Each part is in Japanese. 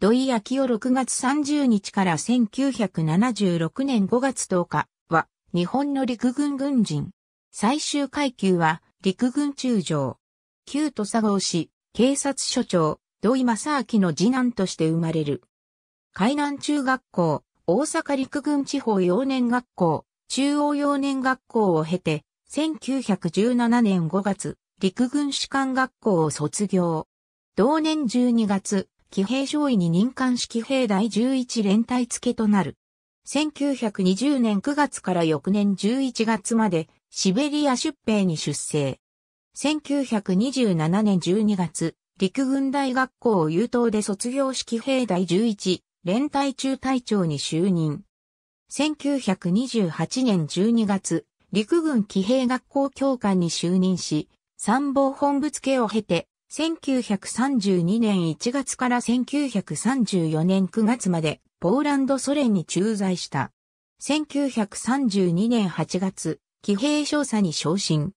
土井明夫6月30日から1976年5月10日は日本の陸軍軍人。最終階級は陸軍中将。旧土佐郷市警察署長土井正明の次男として生まれる。海南中学校、大阪陸軍地方幼年学校、中央幼年学校を経て、1917年5月、陸軍士官学校を卒業。同年12月、騎兵少尉に任官式兵第11連隊付けとなる。1920年9月から翌年11月までシベリア出兵に出征。1927年12月、陸軍大学校を優等で卒業式兵第11連隊中隊長に就任。1928年12月、陸軍騎兵学校教官に就任し、参謀本部付けを経て、1932年1月から1934年9月までポーランドソ連に駐在した。1932年8月、騎兵少佐に昇進。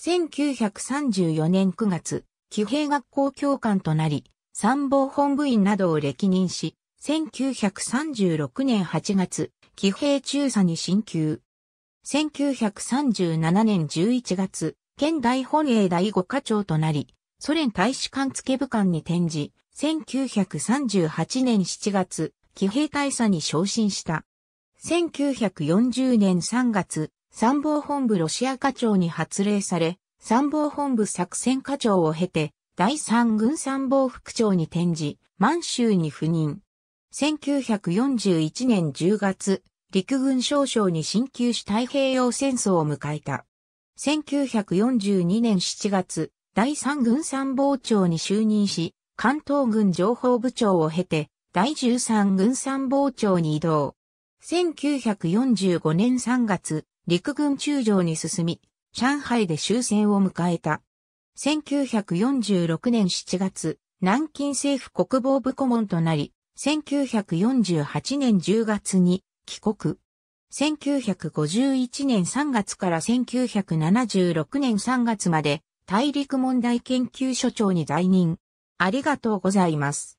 1934年9月、騎兵学校教官となり、参謀本部員などを歴任し、1936年8月、騎兵中佐に進級。1937年11月、県大本営第5課長となり、ソ連大使館付部官に転じ、1938年7月、騎兵大佐に昇進した。1940年3月、参謀本部ロシア課長に発令され、参謀本部作戦課長を経て、第3軍参謀副長に転じ、満州に赴任。1941年10月、陸軍少将に進級し太平洋戦争を迎えた。1942年7月、第3軍参謀長に就任し、関東軍情報部長を経て、第13軍参謀長に移動。1945年3月、陸軍中将に進み、上海で終戦を迎えた。1946年7月、南京政府国防部顧問となり、1948年10月に帰国。1951年3月から1976年3月まで大陸問題研究所長に在任。ありがとうございます。